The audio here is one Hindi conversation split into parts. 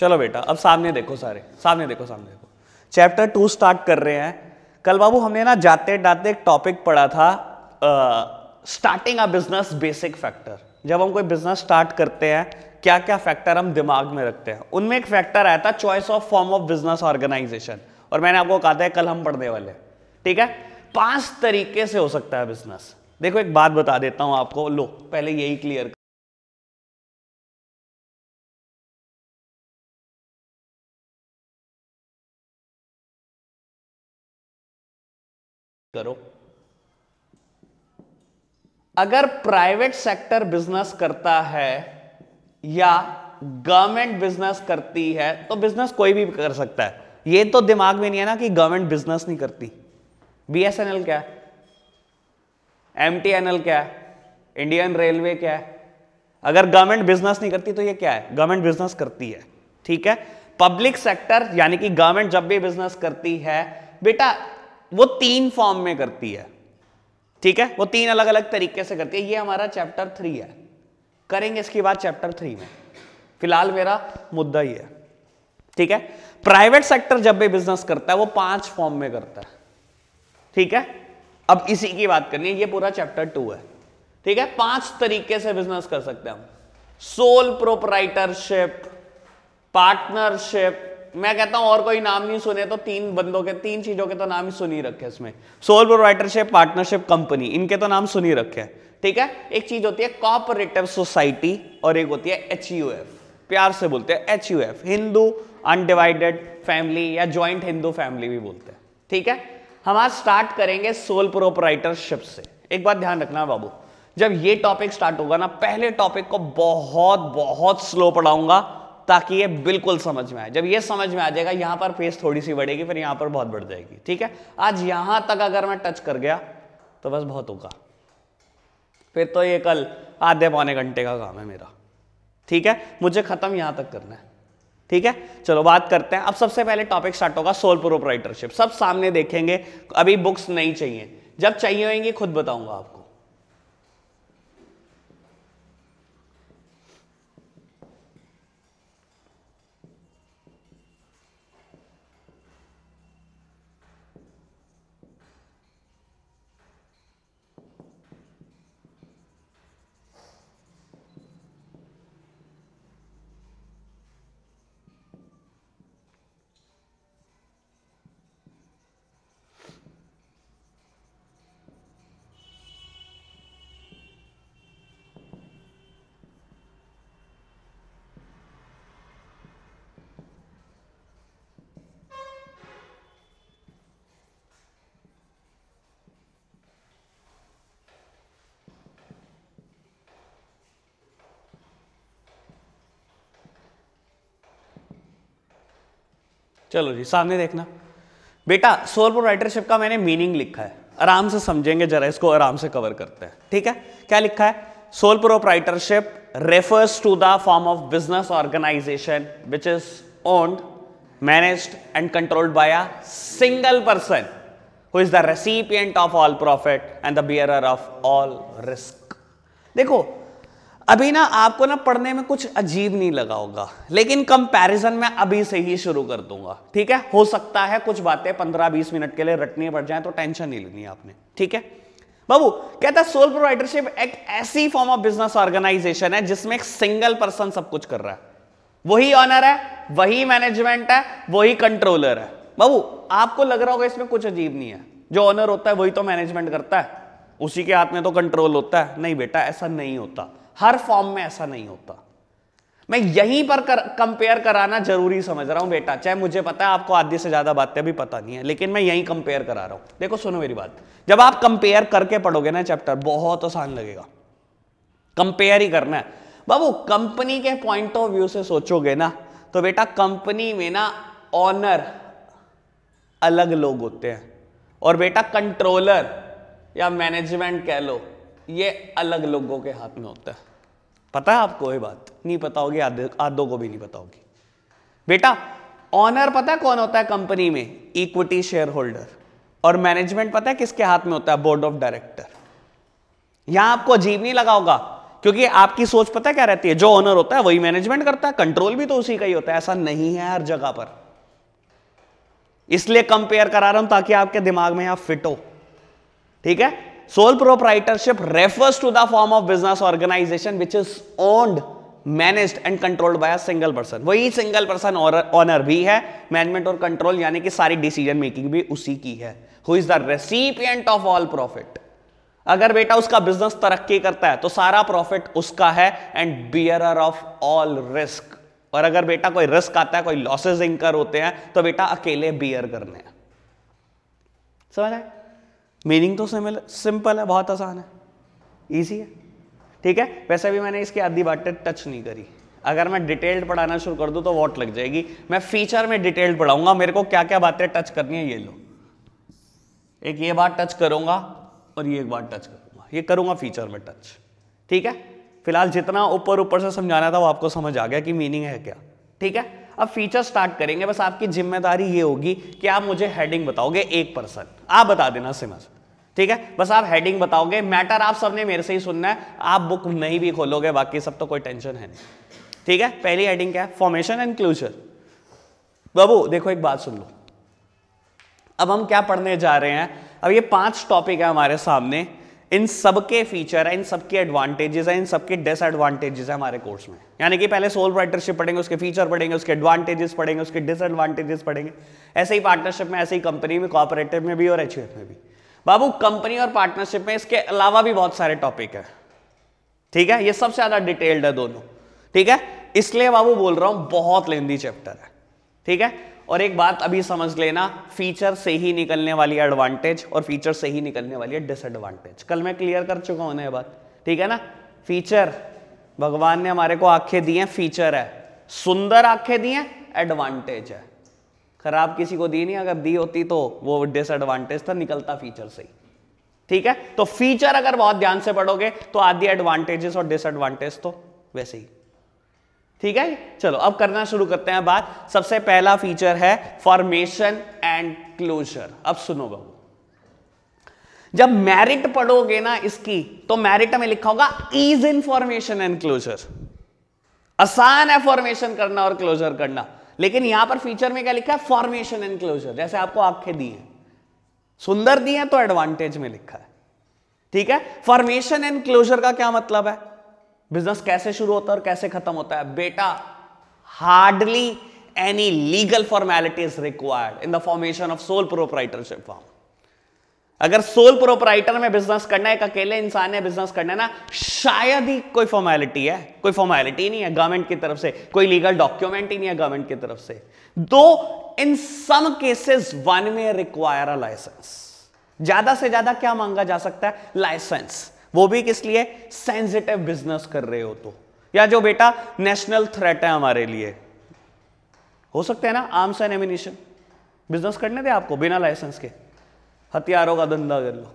चलो बेटा अब सामने देखो सारे सामने देखो सामने देखो चैप्टर टू स्टार्ट कर रहे हैं कल बाबू हमने ना जाते डाते एक टॉपिक पढ़ा था starting a business basic factor जब हम कोई बिजनेस स्टार्ट करते हैं क्या क्या फैक्टर हम दिमाग में रखते हैं उनमें एक फैक्टर आया था choice of form of business organization और मैंने आपको कहा था कल हम पढ़ने वाले ठीक है पांच तरीके से हो सकता है बिजनेस देखो एक बात बता देता हूं आपको लो पहले यही क्लियर करो अगर प्राइवेट सेक्टर बिजनेस करता है या गवर्नमेंट बिजनेस करती है तो बिजनेस कोई भी कर सकता है ये तो दिमाग में नहीं है ना कि गवर्नमेंट बिजनेस नहीं करती बीएसएनएल क्या है एल क्या है इंडियन रेलवे क्या है अगर गवर्नमेंट बिजनेस नहीं करती तो ये क्या है गवर्नमेंट बिजनेस करती है ठीक है पब्लिक सेक्टर यानी कि गवर्नमेंट जब भी बिजनेस करती है बेटा वो तीन फॉर्म में करती है ठीक है वो तीन अलग अलग तरीके से करती है ये हमारा चैप्टर थ्री है करेंगे इसके बाद चैप्टर थ्री में फिलहाल मेरा मुद्दा ही है ठीक है प्राइवेट सेक्टर जब भी बिजनेस करता है वो पांच फॉर्म में करता है ठीक है अब इसी की बात करनी है ये पूरा चैप्टर टू है ठीक है पांच तरीके से बिजनेस कर सकते हैं हम सोल प्रोपराइटरशिप पार्टनरशिप मैं कहता हूं और कोई नाम नहीं सुने तो तीन बंदों के तीन चीजों के तो नाम ही सुनी रखे इसमें सोल प्रोवाइडरशिप पार्टनरशिप कंपनी इनके तो नाम सुनी रखे ठीक है एक चीज होती है कॉपरेटिव सोसाइटी और एक होती है एच प्यार से बोलते हैं एच हिंदू अनडिवाइडेड फैमिली या ज्वाइंट हिंदू फैमिली भी बोलते हैं ठीक है हम आज स्टार्ट करेंगे सोल प्रोपराइटरशिप से एक बात ध्यान रखना बाबू जब ये टॉपिक स्टार्ट होगा ना पहले टॉपिक को बहुत बहुत स्लो पढ़ाऊंगा ताकि ये बिल्कुल समझ में आए जब ये समझ में आ जाएगा यहां पर फेस थोड़ी सी बढ़ेगी फिर यहां पर बहुत बढ़ जाएगी ठीक है आज यहां तक अगर मैं टच कर गया तो बस बहुत होगा फिर तो ये कल आधे पौने घंटे का काम है मेरा ठीक है मुझे ख़त्म यहां तक करना है ठीक है चलो बात करते हैं अब सबसे पहले टॉपिक स्टार्ट होगा सोल प्रोपराइटरशिप सब सामने देखेंगे अभी बुक्स नहीं चाहिए जब चाहिए होंगी खुद बताऊंगा आपको चलो जी सामने देखना बेटा सोलपुर राइटरशिप का मैंने मीनिंग लिखा है आराम से समझेंगे जरा इसको आराम से कवर करते हैं ठीक है क्या लिखा है sole proprietorship refers to the form of business organization which is owned manage and controlled by a single person who is the recipient of all profit and the bearer of all risk देखो अभी ना आपको ना पढ़ने में कुछ अजीब नहीं लगा होगा लेकिन कंपैरिजन मैं अभी से ही शुरू कर दूंगा ठीक है हो सकता है कुछ बातें पंद्रह बीस मिनट के लिए रटनी पड़ जाए तो टेंशन नहीं लेनी आपने ठीक है बाबू कहता है सोल प्रोवाइडरशिप एक ऐसी फॉर्म ऑफ बिजनेस ऑर्गेनाइजेशन है जिसमें एक सिंगल पर्सन सब कुछ कर रहा है वही ऑनर है वही मैनेजमेंट है वही कंट्रोलर है बाबू आपको लग रहा होगा इसमें कुछ अजीब नहीं है जो ऑनर होता है वही तो मैनेजमेंट करता है उसी के हाथ में तो कंट्रोल होता है नहीं बेटा ऐसा नहीं होता हर फॉर्म में ऐसा नहीं होता मैं यहीं पर कर, कंपेयर कराना जरूरी समझ रहा हूं बेटा चाहे मुझे पता है आपको आधी से ज्यादा बातें भी पता नहीं है लेकिन मैं यहीं कंपेयर करा रहा हूं देखो सुनो मेरी बात जब आप कंपेयर करके पढ़ोगे ना चैप्टर बहुत आसान लगेगा कंपेयर ही करना है बाबू कंपनी के पॉइंट ऑफ व्यू से सोचोगे ना तो बेटा कंपनी में ना ऑनर अलग लोग होते हैं और बेटा कंट्रोलर या मैनेजमेंट कह लो ये अलग लोगों के हाथ में होता है पता है आपको ये बात नहीं पता होगी आधो को भी नहीं पता होगी बेटा ऑनर पता है कौन होता है कंपनी में इक्विटी शेयर होल्डर और मैनेजमेंट पता है किसके हाथ में होता है बोर्ड ऑफ डायरेक्टर यहां आपको अजीब नहीं लगा होगा क्योंकि आपकी सोच पता क्या रहती है जो ऑनर होता है वही मैनेजमेंट करता है कंट्रोल भी तो उसी का ही होता है ऐसा नहीं है हर जगह पर इसलिए कंपेयर करा रहा हूं ताकि आपके दिमाग में आप फिट हो ठीक है sole proprietorship refers to the form of business organization which is owned managed and controlled by single person वही सिंगल पर्सन ऑनर भी है मैनेजमेंट और कंट्रोल यानी कि सारी डिसीजन मेकिंग भी उसी की है who is the recipient of all profit अगर बेटा उसका बिजनेस तरक्की करता है तो सारा प्रॉफिट उसका है and bearer of all risk और अगर बेटा कोई रिस्क आता है कोई लॉसेज इंकर होते हैं तो बेटा अकेले बियर करने हैं समझ आए मीनिंग तो सिमिलर सिंपल है बहुत आसान है ईजी है ठीक है वैसे भी मैंने इसकी आधी बातें टच नहीं करी अगर मैं डिटेल्ड पढ़ाना शुरू कर दूँ तो वॉट लग जाएगी मैं फीचर में डिटेल्ड पढ़ाऊंगा मेरे को क्या क्या बातें टच करनी है ये लो एक ये बात टच करूंगा और ये एक बात टच करूंगा ये करूंगा फीचर में टच ठीक है फिलहाल जितना ऊपर ऊपर से समझाना था वो आपको समझ आ गया कि मीनिंग है क्या ठीक है अब फीचर स्टार्ट करेंगे बस आपकी जिम्मेदारी ये होगी कि आप मुझे हेडिंग बताओगे एक पर्सन आप बता देना सिमस ठीक है बस आप हेडिंग बताओगे मैटर आप सबने मेरे से ही सुनना है आप बुक नहीं भी खोलोगे बाकी सब तो कोई टेंशन है नहीं ठीक है पहली हेडिंग क्या है फॉर्मेशन एंड क्लूजर बाबू देखो एक बात सुन लो अब हम क्या पढ़ने जा रहे हैं अब ये पांच टॉपिक है हमारे सामने इन सबके फीचर है इन सबके एडवांटेजेस है इन सबके डिसएडवांटेजेस है हमारे कोर्स में यानी कि पहले सोल राइटरशिप पढ़ेंगे उसके फीचर पढ़ेंगे उसके एडवांटेजेस पढ़ेंगे उसके डिसएडवांटेजेस पढ़ेंगे ऐसे ही पार्टनरशिप में ऐसे ही कंपनी में कॉपरेटिव में भी और एच में भी बाबू कंपनी और पार्टनरशिप में इसके अलावा भी बहुत सारे टॉपिक है ठीक है ये सबसे ज्यादा डिटेल्ड है दोनों ठीक है इसलिए बाबू बोल रहा हूं बहुत लेंदी चैप्टर है ठीक है और एक बात अभी समझ लेना फीचर से ही निकलने वाली एडवांटेज और फीचर से ही निकलने वाली है डिसएडवांटेज कल मैं क्लियर कर चुका हूं ना बात ठीक है ना फीचर भगवान ने हमारे को आंखें दी हैं फीचर है सुंदर आंखें दी हैं एडवांटेज है खराब किसी को दी नहीं अगर दी होती तो वो डिसएडवांटेज था निकलता फीचर से ही ठीक है तो फीचर अगर बहुत ध्यान से पढ़ोगे तो आधी एडवांटेजेस और डिसएडवांटेज तो वैसे ही ठीक है चलो अब करना शुरू करते हैं बात सबसे पहला फीचर है फॉर्मेशन एंड क्लोजर अब सुनो बहू जब मैरिट पढ़ोगे ना इसकी तो मैरिट में लिखा होगा ease in formation and closure आसान है फॉर्मेशन करना और क्लोजर करना लेकिन यहां पर फीचर में क्या लिखा है फॉर्मेशन एंड क्लोजर जैसे आपको आंखें दी हैं सुंदर दी हैं तो एडवांटेज में लिखा है ठीक है फॉर्मेशन एंड क्लोजर का क्या मतलब है बिजनेस कैसे शुरू होता है और कैसे खत्म होता है बेटा hardly any legal formality is required in the formation of sole proprietorship form अगर सोल प्रोपराइटर में बिजनेस करना है एक अकेले इंसान ने बिजनेस करना है ना शायद ही कोई फॉर्मेलिटी है कोई फॉर्मेलिटी नहीं है गवर्नमेंट की तरफ से कोई लीगल डॉक्यूमेंट ही नहीं है गवर्नमेंट की तरफ से दो in some cases one may require a license ज्यादा से ज्यादा क्या मांगा जा सकता है लाइसेंस वो भी किस लिए सेंसिटिव बिजनेस कर रहे हो तो या जो बेटा नेशनल थ्रेट है हमारे लिए हो सकते हैं ना आर्म्स एंड एमिनेशन बिजनेस करने दे आपको बिना लाइसेंस के हथियारों का धंधा कर लो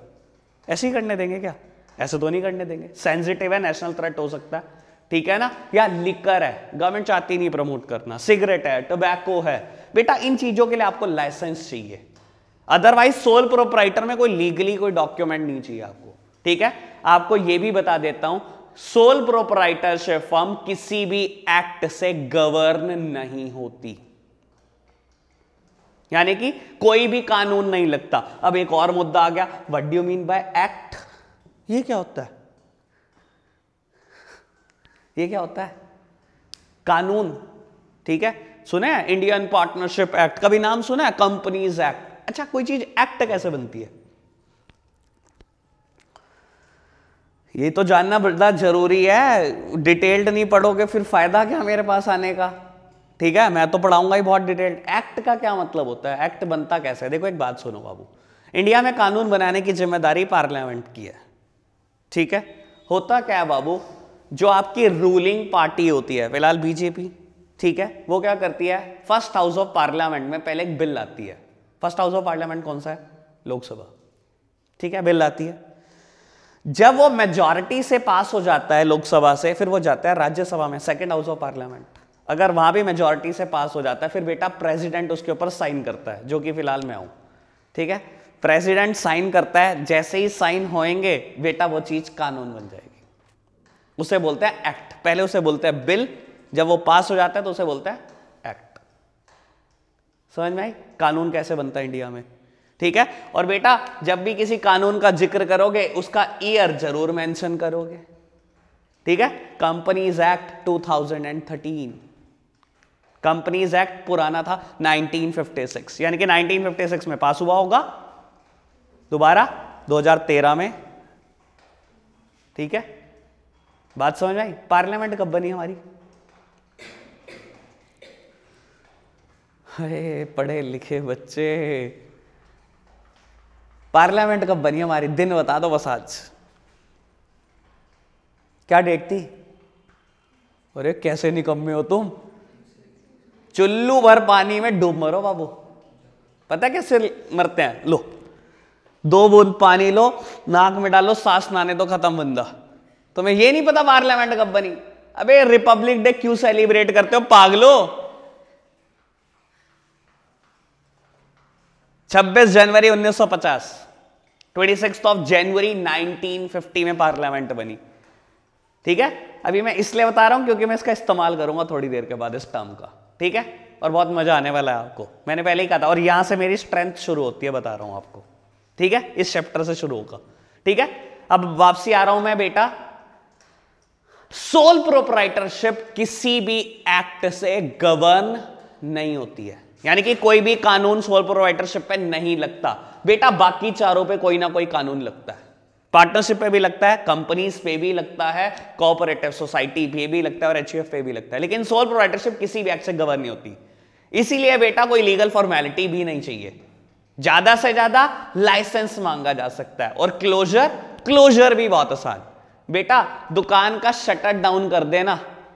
ऐसे ही करने देंगे क्या ऐसे तो नहीं करने देंगे सेंसिटिव है नेशनल थ्रेट हो सकता है ठीक है ना या लिकर है गवर्नमेंट चाहती नहीं प्रमोट करना सिगरेट है टोबैको है बेटा इन चीजों के लिए आपको लाइसेंस चाहिए अदरवाइज सोल प्रोपराइटर में कोई लीगली कोई डॉक्यूमेंट नहीं चाहिए आपको ठीक है आपको यह भी बता देता हूं सोल प्रोपराइटरशिप फर्म किसी भी एक्ट से गवर्न नहीं होती यानी कि कोई भी कानून नहीं लगता अब एक और मुद्दा आ गया what do mean by act ये क्या होता है ये क्या होता है कानून ठीक है सुने इंडियन पार्टनरशिप एक्ट कभी नाम सुना है कंपनीज एक्ट अच्छा कोई चीज एक्ट कैसे बनती है ये तो जानना बड़ा जरूरी है डिटेल्ड नहीं पढ़ोगे फिर फायदा क्या मेरे पास आने का ठीक है मैं तो पढ़ाऊंगा ही बहुत डिटेल्ड एक्ट का क्या मतलब होता है एक्ट बनता कैसे देखो एक बात सुनो बाबू इंडिया में कानून बनाने की जिम्मेदारी पार्लियामेंट की है ठीक है होता क्या है बाबू जो आपकी रूलिंग पार्टी होती है फिलहाल बीजेपी ठीक है वो क्या करती है फर्स्ट हाउस ऑफ पार्लियामेंट में पहले एक बिल आती है फर्स्ट हाउस ऑफ पार्लियामेंट कौन सा है लोकसभा ठीक है बिल आती है जब वो मेजोरिटी से पास हो जाता है लोकसभा से फिर वो जाता है राज्यसभा में सेकेंड हाउस ऑफ पार्लियामेंट अगर वहां भी मेजोरिटी से पास हो जाता है फिर बेटा प्रेसिडेंट उसके ऊपर साइन करता है जो कि फिलहाल मैं हूं ठीक है प्रेसिडेंट साइन करता है जैसे ही साइन होएंगे बेटा वो चीज कानून बन जाएगी उसे बोलते हैं एक्ट पहले उसे बोलते हैं बिल जब वो पास हो जाता है तो उसे बोलते हैं एक्ट समझ में आई कानून कैसे बनता है इंडिया में ठीक है और बेटा जब भी किसी कानून का जिक्र करोगे उसका ईयर जरूर मेंशन करोगे ठीक है कंपनीज एक्ट 2013 कंपनीज एक्ट पुराना था 1956 यानी कि 1956 में पास हुआ होगा दोबारा 2013 में ठीक है बात समझ में आई पार्लियामेंट कब बनी हमारी अरे पढ़े लिखे बच्चे पार्लियामेंट कब बनी हमारी दिन बता दो बस आज क्या डेट थी अरे कैसे निकम्मे हो तुम चुल्लू भर पानी में डूब मरो बाबू पता कैसे मरते हैं लो दो बूंद पानी लो नाक में डालो सांस नाने तो खत्म बंदा तुम्हें ये नहीं पता पार्लियामेंट कब बनी अबे रिपब्लिक डे क्यों सेलिब्रेट करते हो पागलो 26 जनवरी 1950 ट्वेंटी ऑफ जनवरी 1950 में पार्लियामेंट बनी ठीक है अभी मैं इसलिए बता रहा हूं क्योंकि मैं इसका इस्तेमाल करूंगा थोड़ी देर के बाद इस टर्म का ठीक है और बहुत मजा आने वाला है आपको मैंने पहले ही कहा था और यहां से मेरी स्ट्रेंथ शुरू होती है बता रहा हूं आपको ठीक है इस चैप्टर से शुरू होगा ठीक है अब वापसी आ रहा हूं मैं बेटा सोल प्रोपराइटरशिप किसी भी एक्ट से गवर्न नहीं होती है यानी कि कोई भी कानून सोल प्रोवाइडरशिप पे नहीं लगता बेटा बाकी चारों पे कोई ना कोई कानून लगता है पार्टनरशिप पे भी लगता है कंपनीज पे भी लगता है कोऑपरेटिव सोसाइटी पे भी लगता है और एच पे भी लगता है लेकिन सोल प्रोवाइडरशिप किसी भी एक्ट से गवर्न नहीं होती इसीलिए बेटा कोई लीगल फॉर्मेलिटी भी नहीं चाहिए ज्यादा से ज्यादा लाइसेंस मांगा जा सकता है और क्लोजर क्लोजर भी बहुत आसान बेटा दुकान का शटर डाउन कर देना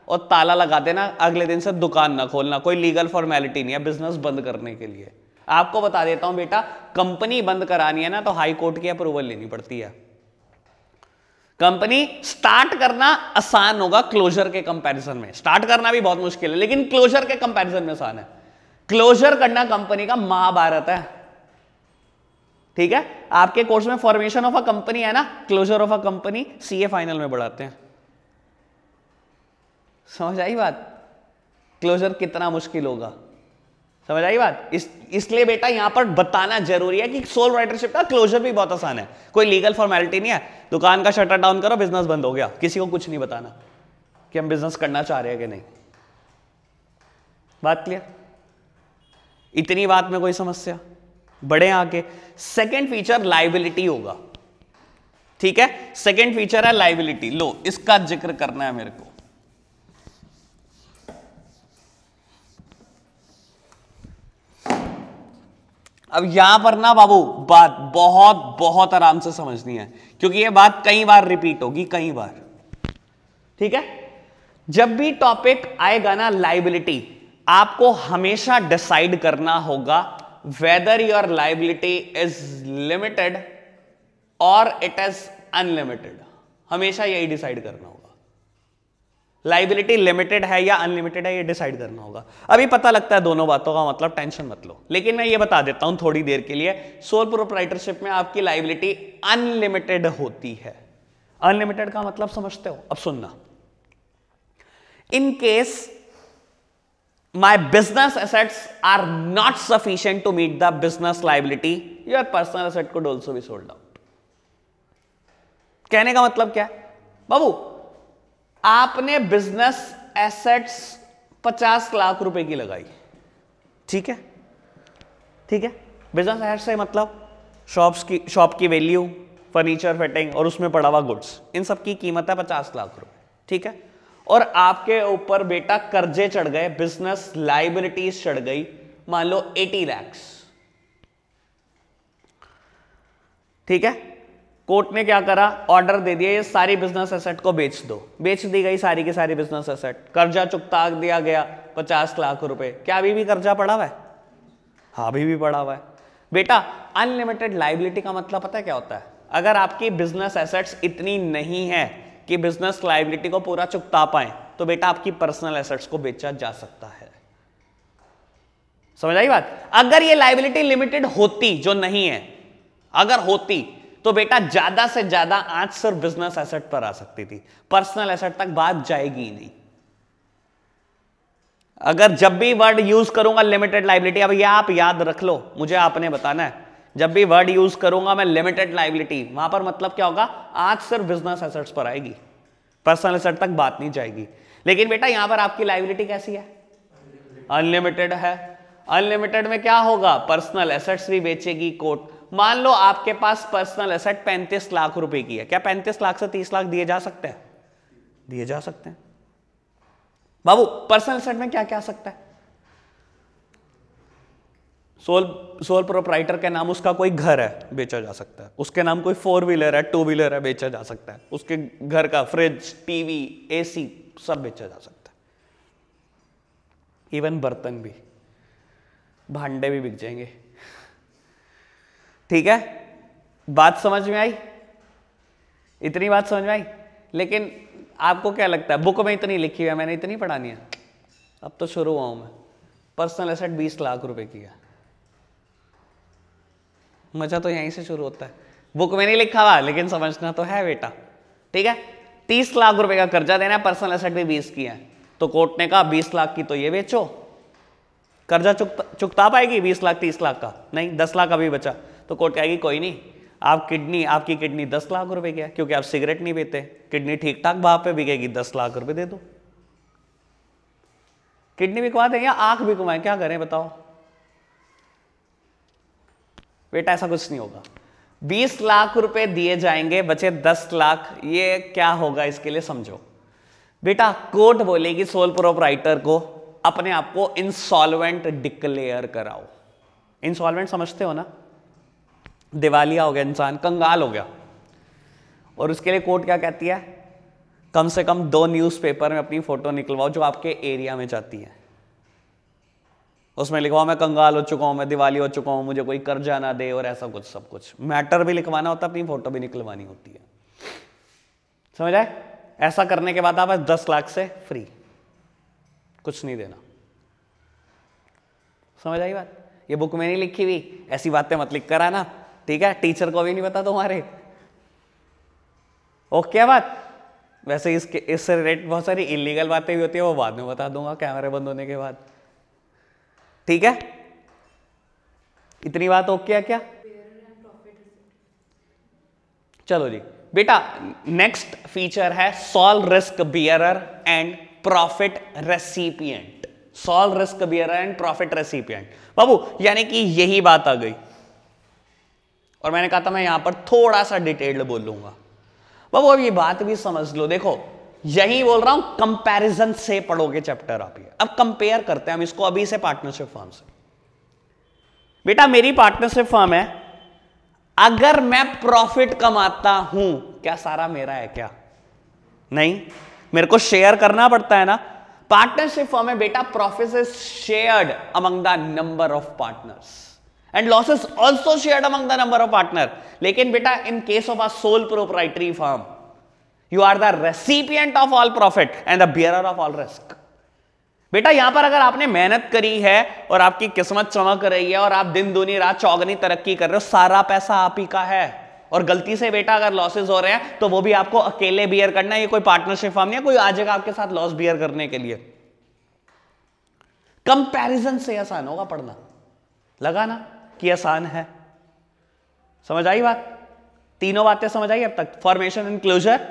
और ताला लगा देना अगले दिन से दुकान ना खोलना कोई लीगल फॉर्मेलिटी नहीं है बिजनेस बंद करने के लिए आपको बता देता हूं बेटा कंपनी बंद करानी है ना तो हाई कोर्ट की अप्रूवल लेनी पड़ती है कंपनी स्टार्ट करना आसान होगा क्लोजर के कंपैरिजन में स्टार्ट करना भी बहुत मुश्किल है लेकिन क्लोजर के कंपैरिजन में आसान है क्लोजर करना कंपनी का महाभारत है ठीक है आपके कोर्स में फॉर्मेशन ऑफ अ कंपनी है ना closure of a company CA final में बढ़ाते हैं समझ आई बात क्लोजर कितना मुश्किल होगा समझ आई बात इस इसलिए बेटा यहां पर बताना जरूरी है कि सोल राइटरशिप का क्लोजर भी बहुत आसान है कोई लीगल फॉर्मेलिटी नहीं है दुकान का शटर डाउन करो बिजनेस बंद हो गया किसी को कुछ नहीं बताना कि हम बिजनेस करना चाह रहे हैं कि नहीं बात क्लियर इतनी बात में कोई समस्या बढ़े आगे सेकेंड फीचर लाइबिलिटी होगा ठीक है सेकेंड फीचर है लाइबिलिटी लो इसका जिक्र करना है मेरे को अब यहां पर ना बाबू बात बहुत बहुत आराम से समझनी है क्योंकि ये बात कई बार रिपीट होगी कई बार ठीक है जब भी टॉपिक आएगा ना लाइबिलिटी आपको हमेशा डिसाइड करना होगा whether your liability is limited और इट इज अनलिमिटेड हमेशा यही डिसाइड करना होगा लाइबिलिटी लिमिटेड है या अनलिमिटेड है ये डिसाइड करना होगा अभी पता लगता है दोनों बातों का मतलब टेंशन मत लो लेकिन मैं ये बता देता हूं थोड़ी देर के लिए सोल प्रोपराइटरशिप में आपकी लाइबिलिटी अनलिमिटेड होती है अनलिमिटेड का मतलब समझते हो अब सुनना in case my business assets are not sufficient to meet the business liability your personal asset को डोल्सो भी सोल्ड आउट कहने का मतलब क्या बाबू आपने बिजनेस एसेट्स पचास लाख रुपए की लगाई ठीक है ठीक है बिजनेस एसेट्स से मतलब शॉप्स की शॉप की वैल्यू फर्नीचर फिटिंग और उसमें पड़ा हुआ गुड्स इन सब की कीमत है पचास लाख रुपए ठीक है और आपके ऊपर बेटा कर्जे चढ़ गए बिजनेस लाइबिलिटीज चढ़ गई मान लो एटी लैक्स ठीक है कोर्ट ने क्या करा ऑर्डर दे दिया ये सारी बिजनेस एसेट को बेच दो बेच दी गई सारी की सारी बिजनेस एसेट कर्जा चुकता दिया गया पचास लाख रुपए क्या अभी भी कर्जा पड़ा हुआ है हाँ, अभी भी पड़ा हुआ है बेटा अनलिमिटेड लाइबिलिटी का मतलब पता है क्या होता है अगर आपकी बिजनेस एसेट्स इतनी नहीं है कि बिजनेस लाइबिलिटी को पूरा चुकता पाए तो बेटा आपकी पर्सनल एसेट्स को बेचा जा सकता है समझ आई बात अगर ये लाइबिलिटी लिमिटेड होती जो नहीं है अगर होती तो बेटा ज्यादा से ज्यादा आज सर बिजनेस एसेट पर आ सकती थी पर्सनल एसेट तक बात जाएगी ही नहीं अगर जब भी वर्ड यूज करूंगा लिमिटेड लाइबिलिटी अब ये आप याद रख लो मुझे आपने बताना है जब भी वर्ड यूज करूंगा मैं लिमिटेड लाइबिलिटी वहां पर मतलब क्या होगा आज सिर्फ बिजनेस एसेट्स पर आएगी पर्सनल एसेट तक बात नहीं जाएगी लेकिन बेटा यहां पर आपकी लाइबिलिटी कैसी है अनलिमिटेड है अनलिमिटेड में क्या होगा पर्सनल एसेट्स भी बेचेगी कोर्ट मान लो आपके पास पर्सनल एसेट पैंतीस लाख रुपए की है क्या पैंतीस लाख से तीस लाख दिए जा सकते हैं दिए जा सकते हैं बाबू पर्सनल एसेट में क्या क्या आ सकता है सोल सोल प्रोपराइटर के नाम उसका कोई घर है बेचा जा सकता है उसके नाम कोई फोर व्हीलर है टू व्हीलर है बेचा जा सकता है उसके घर का फ्रिज टीवी एसी सब बेचा जा सकता है इवन बर्तन भी भांडे भी बिक जाएंगे ठीक है बात समझ में आई इतनी बात समझ में आई लेकिन आपको क्या लगता है बुक में इतनी लिखी हुई है मैंने इतनी पढ़ानी है अब तो शुरू हुआ हूं मैं पर्सनल एसेट बीस लाख रुपए की है मजा तो यहीं से शुरू होता है बुक में नहीं लिखा हुआ लेकिन समझना तो है बेटा ठीक है तीस लाख रुपए का कर्जा देना है पर्सनल एसेट भी बीस की है तो कोर्ट ने कहा बीस लाख की तो ये बेचो कर्जा चुकता चुकता पाएगी बीस लाख तीस लाख का नहीं दस लाख अभी बचा तो कोर्ट कहेगी कोई नहीं आप किडनी आपकी किडनी दस लाख रुपए की है क्योंकि आप सिगरेट नहीं पीते किडनी ठीक ठाक भाव पे बिकेगी दस लाख रुपए दे दो किडनी बिकवा दें या आंख भी क्या करें बताओ बेटा ऐसा कुछ नहीं होगा बीस लाख रुपए दिए जाएंगे बचे दस लाख ये क्या होगा इसके लिए समझो बेटा कोर्ट बोलेगी सोल प्रोपराइटर को अपने आप को इंसॉल्वेंट डिक्लेयर कराओ इंसॉल्वेंट समझते हो ना दिवालिया हो गया इंसान कंगाल हो गया और उसके लिए कोर्ट क्या कहती है कम से कम दो न्यूज़पेपर में अपनी फ़ोटो निकलवाओ जो आपके एरिया में जाती है उसमें लिखवाओ मैं कंगाल हो चुका हूँ मैं दिवाली हो चुका हूँ मुझे कोई कर्जा ना दे और ऐसा कुछ सब कुछ मैटर भी लिखवाना होता है अपनी फ़ोटो भी निकलवानी होती है समझ आए ऐसा करने के बाद आप दस लाख से फ्री कुछ नहीं देना समझ आई बात ये बुक में नहीं लिखी हुई ऐसी बातें मत लिख कर आना ठीक है टीचर को भी नहीं पता तुम्हारे ओके बात वैसे इसके इससे रिलेटेड बहुत सारी इलीगल बातें भी होती है वो बाद में बता दूंगा कैमरे बंद होने के बाद ठीक है इतनी बात ओके है क्या चलो जी बेटा नेक्स्ट फीचर है sole risk bearer and profit recipient sole risk bearer and profit recipient बाबू यानी कि यही बात आ गई और मैंने कहा था मैं यहां पर थोड़ा सा डिटेल्ड बोलूंगा बाबू अब ये बात भी समझ लो देखो यही बोल रहा हूं कंपैरिजन से पढ़ोगे चैप्टर आप ये अब कंपेयर करते हैं हम इसको अभी से पार्टनरशिप फॉर्म से बेटा मेरी पार्टनरशिप फॉर्म है अगर मैं प्रॉफिट कमाता हूं क्या सारा मेरा है क्या नहीं मेरे को शेयर करना पड़ता है ना पार्टनरशिप फॉर्म है बेटा profit is shared among the number of partners and losses also share among the number of partner लेकिन बेटा in case of a sole proprietary form you are the recipient of all profit and the bearer of all risk बेटा यहां पर अगर आपने मेहनत करी है और आपकी किस्मत चमक रही है और आप दिन दूनी रात चौगनी तरक्की कर रहे हो सारा पैसा आप ही का है और गलती से बेटा अगर लॉसेज हो रहे हैं तो वो भी आपको अकेले बियर करना है ये कोई पार्टनरशिप फॉर्म नहीं है कोई आ जाएगा आपके साथ लॉस बियर करने के लिए कंपैरिजन से आसान होगा पढ़ना लगा ना कि आसान है समझ आई बात तीनों बातें समझ आई अब तक फॉर्मेशन एंड क्लोजर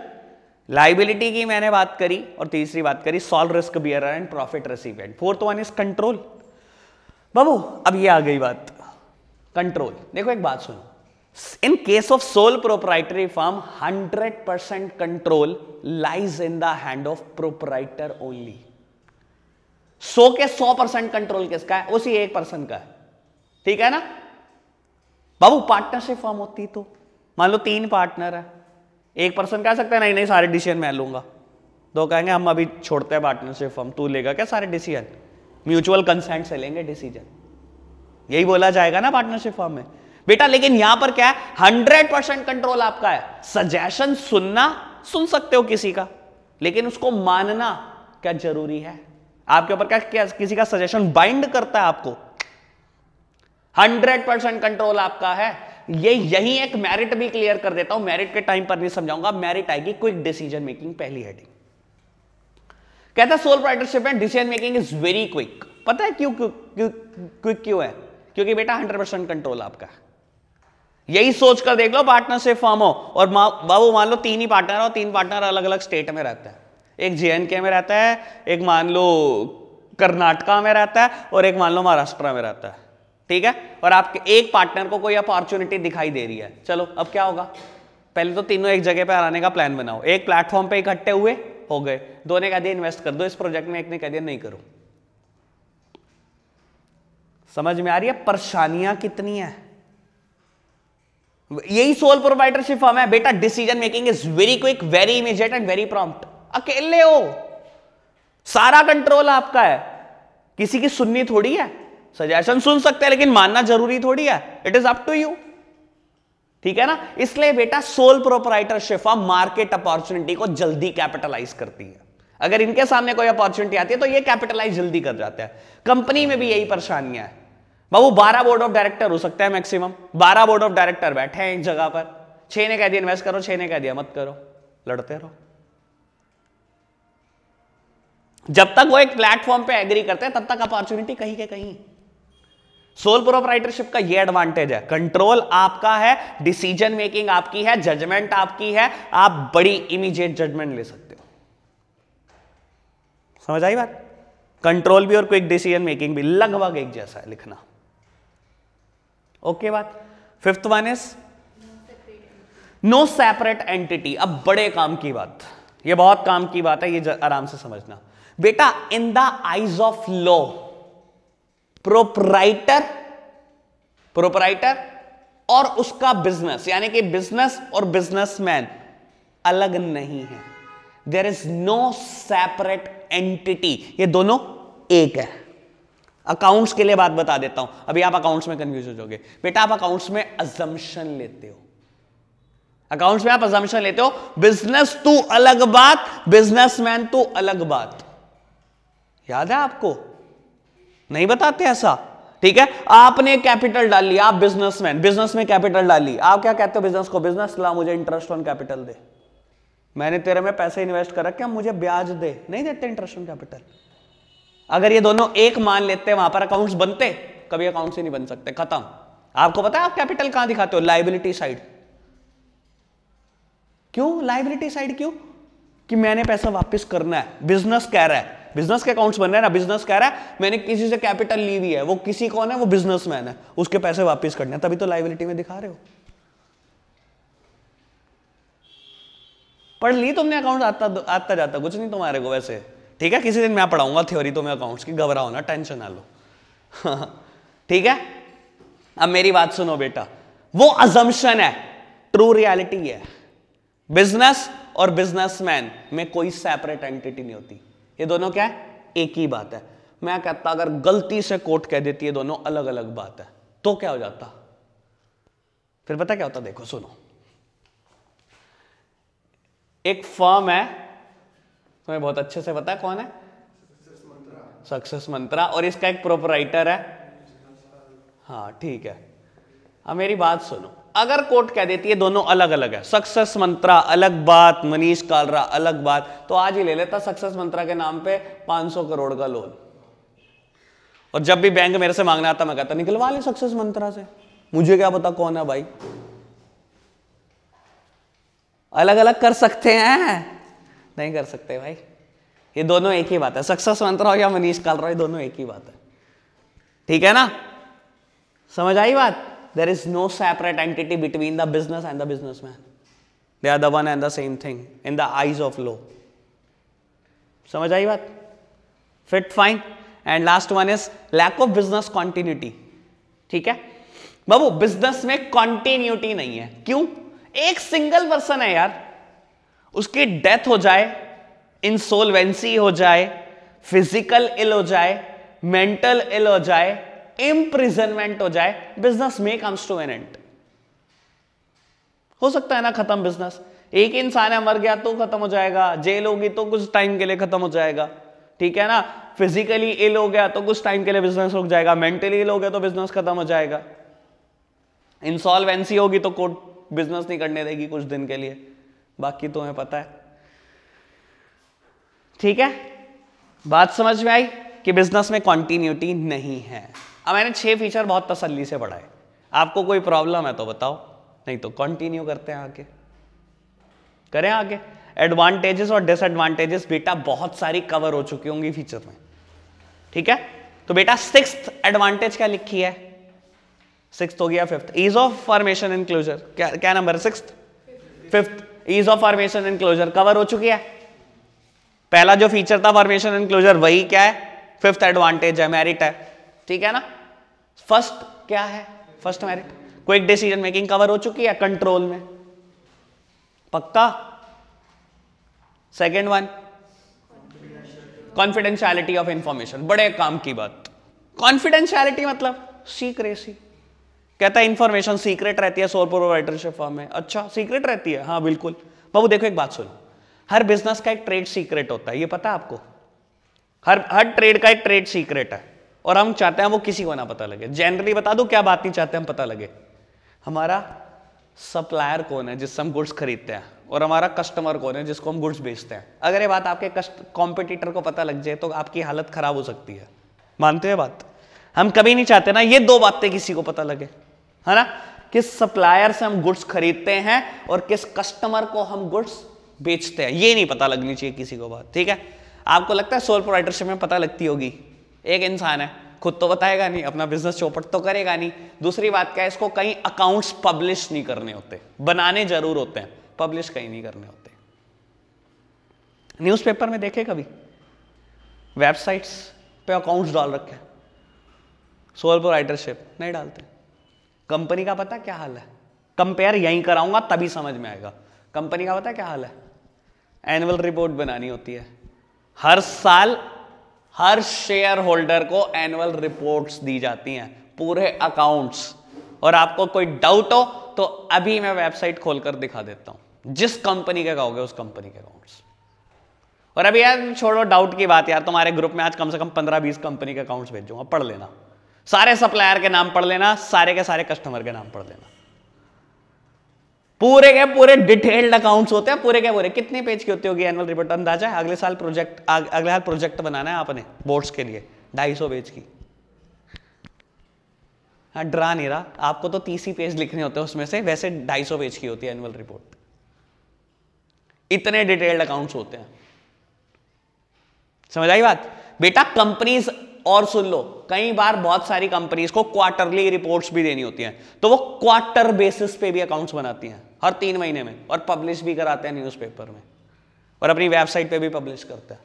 लाइबिलिटी की मैंने बात करी और तीसरी बात करी sole risk bearer and profit recipient fourth one is control बाबू अब ये आ गई बात कंट्रोल देखो एक बात सुनो in case of sole proprietary firm 100 percent control lies in the hand of proprietor only so के 100 परसेंट कंट्रोल किसका है उसी एक पर्सन का है ठीक है ना बाबू पार्टनरशिप फॉर्म होती तो मान लो तीन पार्टनर है एक पर्सन कह सकता है नहीं नहीं सारे डिसीजन मैं लूंगा दो कहेंगे हम अभी छोड़ते हैं पार्टनरशिप फॉर्म तू लेगा क्या सारे डिसीजन म्यूचुअल कंसेंट से लेंगे डिसीजन यही बोला जाएगा ना पार्टनरशिप फॉर्म में बेटा लेकिन यहां पर क्या है हंड्रेड परसेंट कंट्रोल आपका है सजेशन सुनना सुन सकते हो किसी का लेकिन उसको मानना क्या जरूरी है आपके ऊपर क्या, क्या किसी का सजेशन बाइंड करता है आपको हंड्रेड परसेंट कंट्रोल आपका है ये यही एक मेरिट भी क्लियर कर देता हूं मेरिट के टाइम पर नहीं समझाऊंगा मेरिट आएगी क्विक डिसीजन मेकिंग पहली हेडिंग कहता है सोल प्राइटरशिप में decision making is very quick पता है क्यों क्विक क्यों है क्योंकि बेटा हंड्रेड परसेंट कंट्रोल आपका यही सोच कर देख लो पार्टनरशिप फॉर्म हो और बाबू मान लो तीन ही पार्टनर हो तीन पार्टनर अलग अलग स्टेट में रहता है एक जे में रहता है एक मान लो कर्नाटका में रहता है और एक मान लो महाराष्ट्र में रहता है ठीक है और आपके एक पार्टनर को कोई अपॉर्चुनिटी दिखाई दे रही है चलो अब क्या होगा पहले तो तीनों एक जगह पर आने का प्लान बनाओ एक प्लेटफॉर्म पे इकट्ठे हुए हो गए दो ने कह दिया इन्वेस्ट कर दो इस प्रोजेक्ट में एक ने कह दिया नहीं करो समझ में आ रही है परेशानियां कितनी है यही सोल प्रोवाइडरशिप फॉर्म है बेटा decision making is very quick very immediate and very prompt अकेले हो सारा कंट्रोल आपका है किसी की सुननी थोड़ी है सजेशन सुन सकते हैं लेकिन मानना जरूरी थोड़ी है it is up to you ठीक है ना इसलिए बेटा sole proprietorship market opportunity को जल्दी कैपिटलाइज करती है अगर इनके सामने कोई अपॉर्चुनिटी आती है तो ये कैपिटलाइज जल्दी कर जाते हैं कंपनी में भी यही परेशानियां है बाबू बारह बोर्ड ऑफ डायरेक्टर हो सकता है मैक्सिमम बारह बोर्ड ऑफ डायरेक्टर बैठे हैं एक जगह पर छह ने कह दिया इन्वेस्ट करो छह ने कह दिया मत करो लड़ते रहो जब तक वो एक प्लेटफॉर्म पे एग्री करते हैं तब तक अपॉर्चुनिटी कहीं के कहीं सोल प्रोपराइटरशिप का ये एडवांटेज है कंट्रोल आपका है डिसीजन मेकिंग आपकी है जजमेंट आपकी है आप बड़ी इमीडिएट जजमेंट ले सकते हो समझ आई बात कंट्रोल भी और क्विक डिसीजन मेकिंग भी लगभग एक जैसा है लिखना ओके okay, बात fifth one is no separate entity अब बड़े काम की बात ये बहुत काम की बात है ये आराम से समझना बेटा in the eyes of law proprietor proprietor और उसका बिजनेस यानी कि बिजनेस और बिजनेसमैन अलग नहीं है there is no separate entity ये दोनों एक है अकाउंट्स के लिए बात बता देता हूं अभी आप अकाउंट्स में कंफ्यूज हो जाओगे बेटा आप अकाउंट्स में अजम्पशन लेते हो अकाउंट्स में आप अजम्पशन लेते हो बिजनेस तू अलग बात बिजनेसमैन तू अलग बात याद है आपको नहीं बताते ऐसा ठीक है आपने कैपिटल डाल लिया आप बिजनेसमैन बिजनेस में कैपिटल डाली आप क्या कहते हो बिजनेस को बिजनेस ला मुझे इंटरेस्ट ऑन कैपिटल दे मैंने तेरे में पैसे इन्वेस्ट करा क्या मुझे ब्याज दे नहीं देते इंटरेस्ट ऑन कैपिटल अगर ये दोनों एक मान लेते वहां पर अकाउंट्स बनते कभी अकाउंट से नहीं बन सकते खत्म आपको पता है आप कैपिटल कहां दिखाते हो लाइबिलिटी साइड क्यों लाइबिलिटी साइड क्यों कि मैंने पैसा वापस करना है बिजनेस कह रहा है बिजनेस के अकाउंट्स बन रहे हैं ना बिजनेस कह रहा है मैंने किसी से कैपिटल ली हुई है वो किसी कौन है वो बिजनेसमैन है उसके पैसे वापस करने हैं तभी तो लाइबिलिटी में दिखा रहे हो पढ़ ली तुमने अकाउंट आता आता जाता कुछ नहीं तुम्हारे को वैसे ठीक है किसी दिन मैं पढ़ाऊंगा थ्योरी तुम्हें अकाउंट्स की घबराओ ना टेंशन ना लो ठीक है अब मेरी बात सुनो बेटा वो अजम्पशन है ट्रू रियलिटी है बिजनेस और बिजनेसमैन में कोई सेपरेट एंटिटी नहीं होती ये दोनों क्या है एक ही बात है मैं कहता अगर गलती से कोर्ट कह देती है दोनों अलग अलग बात है तो क्या हो जाता फिर पता क्या होता देखो सुनो एक फर्म है तुम्हें बहुत अच्छे से पता है कौन है सक्सेस मंत्रा और इसका एक प्रोपराइटर है हाँ ठीक है अब मेरी बात सुनो अगर कोर्ट कह देती है दोनों अलग अलग है सक्सेस मंत्रा अलग बात मनीष कालरा अलग बात तो आज ही ले लेता सक्सेस मंत्रा के नाम पे 500 करोड़ का लोन और जब भी बैंक मेरे से मांगना आता मैं कहता निकलवा ले सक्सेस मंत्रा से मुझे क्या पता कौन है भाई अलग अलग कर सकते हैं नहीं कर सकते भाई ये दोनों एक ही बात है सक्सेस मंत्रा या मनीष कालरा ये दोनों एक ही बात है ठीक है ना समझ आई बात there is no separate entity between the business and the businessman. They are the one and the same thing in the eyes of law. समझ आई बात fit fine and last one is lack of business continuity ठीक है बाबू बिजनेस में कॉन्टिन्यूटी नहीं है क्यों एक सिंगल पर्सन है यार उसकी डेथ हो जाए इंसोलवेंसी हो जाए फिजिकल इल हो जाए मेंटल इल हो जाए इम्प्रिजनमेंट हो जाए बिजनेस में कम्स टू एन एंड हो सकता है ना खत्म बिजनेस एक इंसान है मर गया तो खत्म हो जाएगा जेल होगी तो कुछ टाइम के लिए खत्म हो जाएगा ठीक है ना फिजिकली इल हो गया तो कुछ टाइम के लिए बिजनेस रुक जाएगा मेंटली इल हो गया तो बिजनेस खत्म हो जाएगा इंसॉल्वेंसी होगी तो कोर्ट बिजनेस नहीं करने देगी कुछ दिन के लिए बाकी तुम्हें पता है ठीक है बात समझ में आई कि बिजनेस में कॉन्टिन्यूटी नहीं है अब मैंने छः फीचर बहुत तसल्ली से पढ़ाए आपको कोई प्रॉब्लम है तो बताओ नहीं तो कंटिन्यू करते हैं आगे करें आगे एडवांटेजेस और डिसएडवांटेजेस बेटा बहुत सारी कवर हो चुकी होंगी फीचर में ठीक है तो बेटा सिक्स एडवांटेज क्या लिखी है सिक्स हो गया fifth ease of formation in closure क्या क्या number six fifth ease of formation in closure cover हो चुकी है पहला जो फीचर था फॉर्मेशन इन क्लोजर वही क्या है फिफ्थ एडवांटेज है मेरिट है ठीक है ना फर्स्ट क्या है first merit quick decision making cover हो चुकी है कंट्रोल में पक्का second one confidentiality of information बड़े काम की बात कॉन्फिडेंशियलिटी मतलब सीक्रेसी कहता है इंफॉर्मेशन सीक्रेट रहती है सोल प्रोवाइडरशिप फॉर्म में अच्छा सीक्रेट रहती है हाँ बिल्कुल बाबू देखो एक बात सुनो हर बिजनेस का एक ट्रेड सीक्रेट होता है ये पता है आपको हर हर ट्रेड का एक ट्रेड सीक्रेट है और हम चाहते हैं वो किसी को ना पता लगे जनरली बता दो क्या बात नहीं चाहते हम पता लगे हमारा सप्लायर कौन है जिससे हम गुड्स खरीदते हैं और हमारा कस्टमर कौन है जिसको हम गुड्स बेचते हैं अगर ये बात आपके कॉम्पिटिटर को पता लग जाए तो आपकी हालत खराब हो सकती है मानते हैं बात हम कभी नहीं चाहते ना ये दो बातें किसी को पता लगे है ना किस सप्लायर से हम गुड्स खरीदते हैं और किस कस्टमर को हम गुड्स बेचते हैं ये नहीं पता लगनी चाहिए किसी को बात ठीक है आपको लगता है सोल प्रोराइटरशिप में पता लगती होगी एक इंसान है खुद तो बताएगा नहीं अपना बिजनेस चौपट तो करेगा नहीं दूसरी बात क्या है इसको कहीं अकाउंट्स पब्लिश नहीं करने होते बनाने जरूर होते हैं पब्लिश कहीं नहीं करने होते न्यूज़पेपर में देखे कभी वेबसाइट्स पे अकाउंट्स डाल रखे हैं सोल राइटरशिप नहीं डालते कंपनी का पता क्या हाल है कंपेयर यहीं कराऊंगा तभी समझ में आएगा कंपनी का पता क्या हाल है एनुअल रिपोर्ट बनानी होती है हर साल हर शेयर होल्डर को एनुअल रिपोर्ट्स दी जाती हैं पूरे अकाउंट्स और आपको कोई डाउट हो तो अभी मैं वेबसाइट खोलकर दिखा देता हूं जिस कंपनी के कहोगे उस कंपनी के अकाउंट्स और अभी यार छोड़ो डाउट की बात यार तुम्हारे ग्रुप में आज कम से कम पंद्रह बीस कंपनी के अकाउंट्स भेजूंगा पढ़ लेना सारे सप्लायर के नाम पढ़ लेना सारे के सारे कस्टमर के नाम पढ़ लेना पूरे के पूरे डिटेल्ड अकाउंट्स होते हैं पूरे के पूरे कितने पेज की होती होगी एनुअल रिपोर्ट अंदाजा अगले साल प्रोजेक्ट अगले साल प्रोजेक्ट बनाना है आपने बोर्ड्स के लिए ढाई सौ पेज की हाँ ड्रा नहीं रहा आपको तो तीस ही पेज लिखने होते हैं उसमें से वैसे ढाई सौ पेज की होती है एनुअल रिपोर्ट इतने डिटेल्ड अकाउंट्स होते हैं समझ आई बात बेटा कंपनीज और सुन लो कई बार बहुत सारी कंपनीज को क्वार्टरली रिपोर्ट्स भी देनी होती हैं तो वो क्वार्टर बेसिस पे भी अकाउंट्स बनाती हैं हर तीन महीने में और पब्लिश भी कराते हैं न्यूज़पेपर में और अपनी वेबसाइट पे भी पब्लिश करते हैं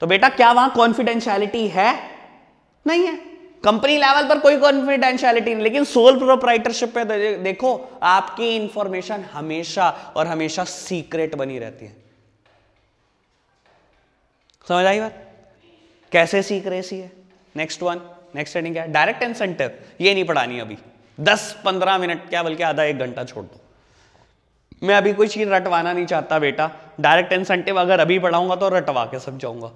तो बेटा क्या वहां कॉन्फिडेंशियलिटी है नहीं है कंपनी लेवल पर कोई कॉन्फिडेंशियलिटी नहीं लेकिन सोल प्रोप्राइटरशिप पे देखो आपकी इंफॉर्मेशन हमेशा और हमेशा सीक्रेट बनी रहती है समझ आई बात कैसे सीक्रेसी है नेक्स्ट वन नेक्स्ट ट्रेनिंग क्या डायरेक्ट इंसेंटिव सेंटर ये नहीं पढ़ानी अभी दस पंद्रह मिनट क्या बल्कि आधा एक घंटा छोड़ दो मैं अभी कोई चीज़ रटवाना नहीं चाहता बेटा डायरेक्ट इंसेंटिव अगर अभी पढ़ाऊंगा तो रटवा के समझाऊंगा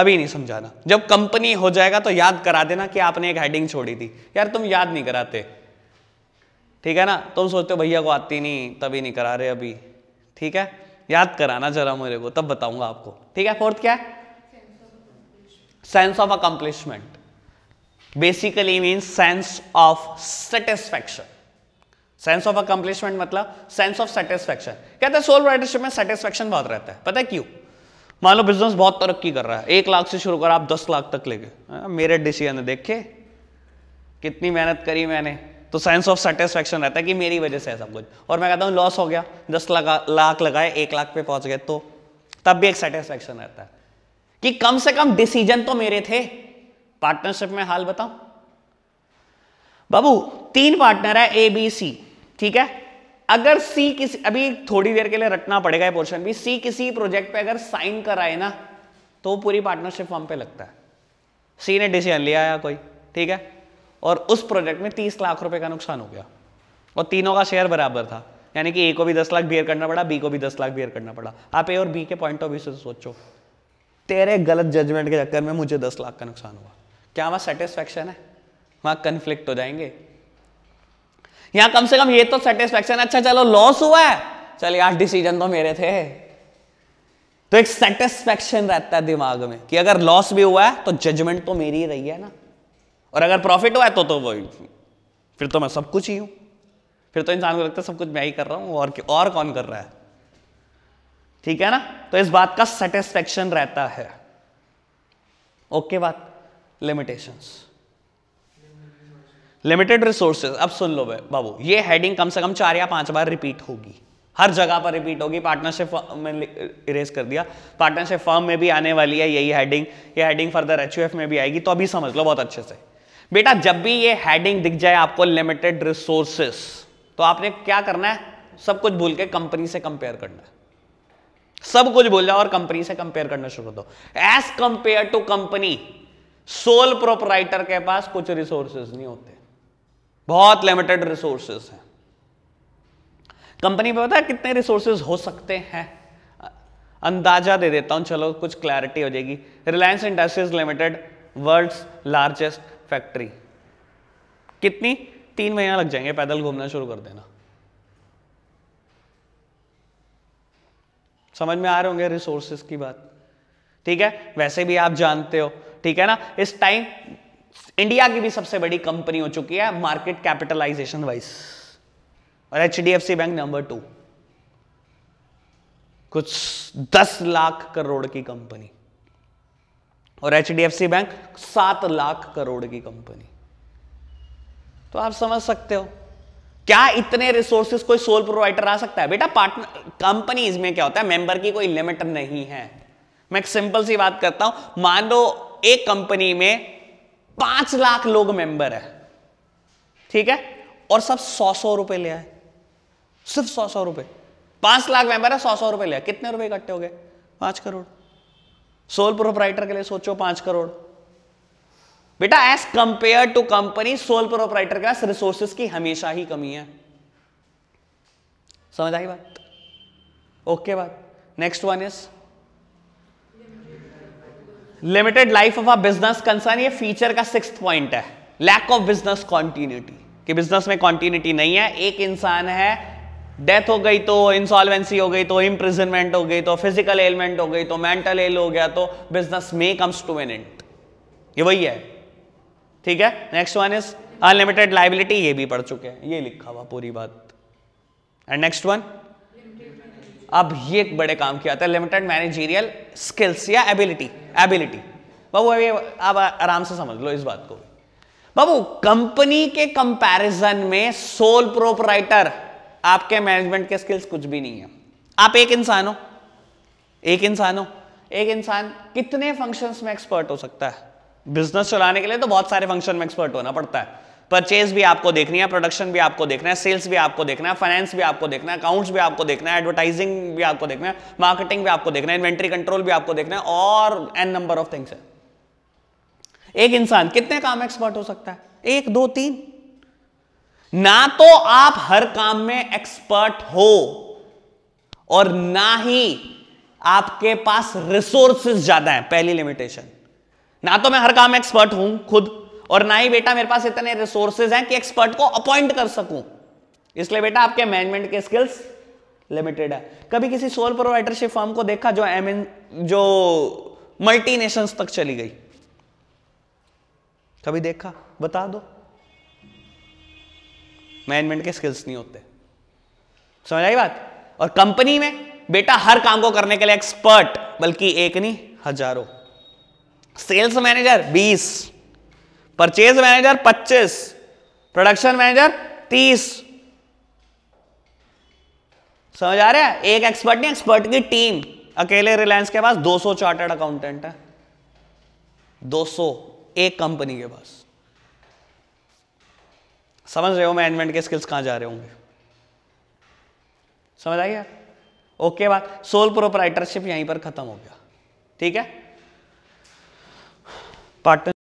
अभी नहीं समझाना जब कंपनी हो जाएगा तो याद करा देना कि आपने एक हेडिंग छोड़ी थी यार तुम याद नहीं कराते ठीक है ना तुम सोचते हो भैया को आती नहीं तभी नहीं करा रहे अभी ठीक है याद कराना जरा मेरे को तब बताऊंगा आपको ठीक है फोर्थ क्या है sense of accomplishment basically mean sense of satisfaction sense of accomplishment मतलब सेंस ऑफ सेटिस्फैक्शन कहते हैं सोल राइटरशिप में सेटिस्फैक्शन बहुत रहता है पता है क्यों मान लो बिजनेस बहुत तरक्की कर रहा है एक लाख से शुरू कर आप दस लाख तक ले गए हाँ, मेरे डिसीजन है देखे कितनी मेहनत करी मैंने तो सेंस ऑफ सेटिस्फेक्शन रहता है कि मेरी वजह से है सब कुछ और मैं कहता हूँ लॉस हो गया दस लगा, लाख लगाए एक लाख पे पहुंच गए तो तब भी एक सेटिस्फेक्शन रहता है कि कम से कम डिसीजन तो मेरे थे पार्टनरशिप में हाल बताओ बाबू तीन पार्टनर है ए बी सी ठीक है अगर सी किसी अभी थोड़ी देर के लिए रटना पड़ेगा ये पोर्शन भी सी किसी प्रोजेक्ट पे अगर साइन कराए ना तो पूरी पार्टनरशिप फॉर्म पे लगता है सी ने डिसीजन लिया या कोई ठीक है और उस प्रोजेक्ट में तीस लाख रुपए का नुकसान हो गया और तीनों का शेयर बराबर था यानी कि ए को भी दस लाख बियर करना पड़ा बी को भी दस लाख बियर करना पड़ा आप ए और बी के पॉइंट ऑफ व्यू से सोचो तेरे गलत जजमेंट के चक्कर में मुझे दस लाख का नुकसान हुआ क्या वहां सेटिस्फेक्शन है वहां कंफ्लिक्ट हो जाएंगे यहाँ कम से कम ये तो सेटिस्फेक्शन अच्छा चलो लॉस हुआ है चल यार डिसीजन तो मेरे थे तो एक सेटिस्फेक्शन रहता है दिमाग में कि अगर लॉस भी हुआ है तो जजमेंट तो मेरी ही रही है ना और अगर प्रॉफिट हुआ है तो तो वो फिर तो मैं सब कुछ ही हूं फिर तो इंसान को लगता है सब कुछ मैं ही कर रहा हूं और और कौन कर रहा है ठीक है ना तो इस बात का सेटिस्फेक्शन रहता है ओके बात लिमिटेशंस लिमिटेड रिसोर्सेज अब सुन लो बाबू ये हेडिंग कम से कम चार या पांच बार रिपीट होगी हर जगह पर रिपीट होगी पार्टनरशिप में इरेज कर दिया पार्टनरशिप फर्म में भी आने वाली है यही हेडिंग ये हेडिंग फर्दर एच में भी आएगी तो अभी समझ लो बहुत अच्छे से बेटा जब भी ये हेडिंग दिख जाए आपको लिमिटेड रिसोर्सेस तो आपने क्या करना है सब कुछ भूल के कंपनी से कंपेयर करना है सब कुछ भूल जाओ और कंपनी से कंपेयर करना शुरू कर दो as compared to company sole proprietor के पास कुछ रिसोर्सेज नहीं होते बहुत लिमिटेड रिसोर्सेज हैं कंपनी पे पता है कितने रिसोर्सेज हो सकते हैं अंदाजा दे देता हूं चलो कुछ क्लैरिटी हो जाएगी Reliance Industries Limited world's largest factory कितनी तीन महीना लग जाएंगे पैदल घूमना शुरू कर देना समझ में आ रहे होंगे रिसोर्सेज की बात ठीक है वैसे भी आप जानते हो ठीक है ना इस टाइम इंडिया की भी सबसे बड़ी कंपनी हो चुकी है मार्केट कैपिटलाइजेशन वाइज और एच बैंक नंबर टू कुछ दस लाख करोड़ की कंपनी और एच बैंक सात लाख करोड़ की कंपनी तो आप समझ सकते हो क्या इतने रिसोर्सेस कोई सोल प्रोवाइडर आ सकता है बेटा पार्टनर कंपनीज में क्या होता है मेंबर की कोई लिमिट नहीं है मैं एक सिंपल सी बात करता हूं मान लो एक कंपनी में पांच लाख लोग मेंबर है ठीक है और सब सौ सौ रुपए ले आए सिर्फ सौ सौ रुपए पांच लाख मेंबर है सौ सौ रुपए ले आए कितने रुपए इकट्ठे हो गए पांच करोड़ सोल प्रोपराइटर के लिए सोचो पांच करोड़ बेटा as compared to company sole proprietor के पास रिसोर्सेस की हमेशा ही कमी है समझ आई बात ओके बात next one is limited life of a business concern ये फीचर का सिक्स पॉइंट है लैक ऑफ बिजनेस कॉन्टिन्यूटी कि बिजनेस में कॉन्टिन्यूटी नहीं है एक इंसान है डेथ हो गई तो इंसॉल्वेंसी हो गई तो इम्प्रिजनमेंट हो गई तो फिजिकल एलमेंट हो गई तो मेंटल एल हो गया तो business may comes to an end ये वही है ठीक है next one is unlimited liability ये भी पढ़ चुके हैं ये लिखा हुआ पूरी बात एंड नेक्स्ट वन अब ये एक बड़े काम किया था लिमिटेड मैनेजीरियल स्किल्स या एबिलिटी एबिलिटी बाबू अभी आप आराम से समझ लो इस बात को बाबू कंपनी के कंपैरिजन में सोल प्रोपराइटर आपके मैनेजमेंट के स्किल्स कुछ भी नहीं है आप एक इंसान हो एक इंसान हो एक इंसान कितने फंक्शंस में एक्सपर्ट हो सकता है बिजनेस चलाने के लिए तो बहुत सारे फंक्शन में एक्सपर्ट होना पड़ता है परचेज भी आपको देखनी है प्रोडक्शन भी आपको देखना है सेल्स भी आपको देखना है फाइनेंस भी आपको देखना है अकाउंट्स भी आपको देखना है एडवर्टाइजिंग भी आपको देखना है मार्केटिंग भी आपको देखना है इन्वेंट्री कंट्रोल भी आपको देखना है और एन नंबर ऑफ थिंग्स है एक इंसान कितने काम एक्सपर्ट हो सकता है एक दो तीन ना तो आप हर काम में एक्सपर्ट हो और ना ही आपके पास रिसोर्सेज ज्यादा है पहली लिमिटेशन ना तो मैं हर काम एक्सपर्ट हूं खुद और ना ही बेटा मेरे पास इतने रिसोर्सेज हैं कि एक्सपर्ट को अपॉइंट कर सकूं इसलिए बेटा आपके मैनेजमेंट के स्किल्स लिमिटेड है कभी किसी सोल प्रोवाइडरशिप फॉर्म को देखा जो एम जो मल्टी तक चली गई कभी देखा बता दो मैनेजमेंट के स्किल्स नहीं होते समझ आई बात और कंपनी में बेटा हर काम को करने के लिए एक्सपर्ट बल्कि एक नहीं हजारों सेल्स मैनेजर बीस परचेज मैनेजर 25 प्रोडक्शन मैनेजर 30 समझ आ रहा है एक एक्सपर्ट नहीं एक्सपर्ट की टीम अकेले रिलायंस के पास 200 चार्टर्ड अकाउंटेंट है 200 एक कंपनी के पास समझ रहे हो मैनेजमेंट के स्किल्स कहां जा रहे होंगे समझ आई यार ओके बात सोल प्रोपराइटरशिप यहीं पर खत्म हो गया ठीक है पार्टनर